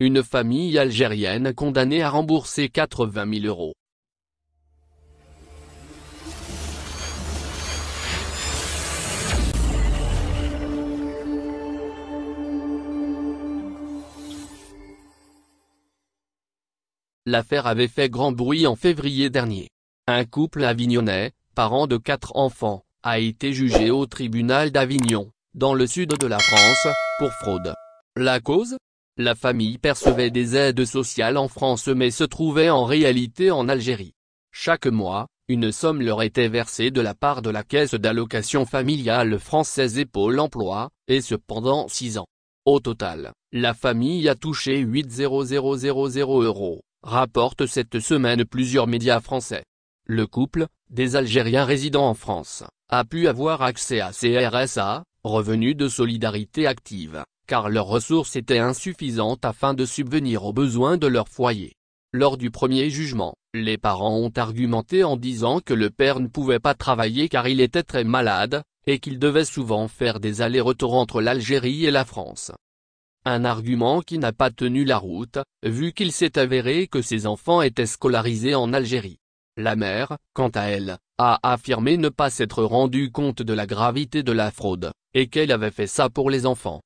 Une famille algérienne condamnée à rembourser 80 000 euros. L'affaire avait fait grand bruit en février dernier. Un couple avignonnais, parent de quatre enfants, a été jugé au tribunal d'Avignon, dans le sud de la France, pour fraude. La cause la famille percevait des aides sociales en France mais se trouvait en réalité en Algérie. Chaque mois, une somme leur était versée de la part de la caisse d'allocation familiale française et Pôle emploi, et cependant pendant 6 ans. Au total, la famille a touché 000 euros, rapporte cette semaine plusieurs médias français. Le couple, des Algériens résidant en France, a pu avoir accès à CRSA, Revenu de Solidarité Active car leurs ressources étaient insuffisantes afin de subvenir aux besoins de leur foyer. Lors du premier jugement, les parents ont argumenté en disant que le père ne pouvait pas travailler car il était très malade, et qu'il devait souvent faire des allers-retours entre l'Algérie et la France. Un argument qui n'a pas tenu la route, vu qu'il s'est avéré que ses enfants étaient scolarisés en Algérie. La mère, quant à elle, a affirmé ne pas s'être rendu compte de la gravité de la fraude, et qu'elle avait fait ça pour les enfants.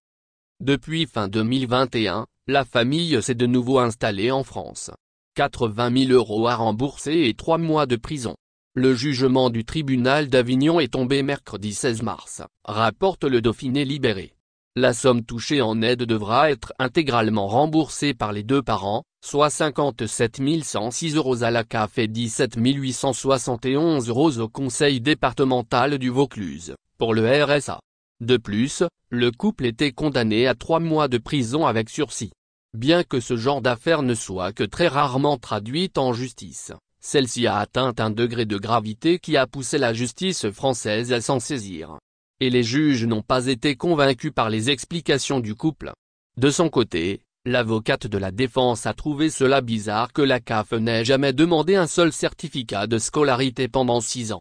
Depuis fin 2021, la famille s'est de nouveau installée en France. 80 000 euros à rembourser et 3 mois de prison. Le jugement du tribunal d'Avignon est tombé mercredi 16 mars, rapporte le Dauphiné libéré. La somme touchée en aide devra être intégralement remboursée par les deux parents, soit 57 106 euros à la CAF et 17 871 euros au conseil départemental du Vaucluse, pour le RSA. De plus, le couple était condamné à trois mois de prison avec sursis. Bien que ce genre d'affaire ne soit que très rarement traduite en justice, celle-ci a atteint un degré de gravité qui a poussé la justice française à s'en saisir. Et les juges n'ont pas été convaincus par les explications du couple. De son côté, l'avocate de la défense a trouvé cela bizarre que la CAF n'ait jamais demandé un seul certificat de scolarité pendant six ans.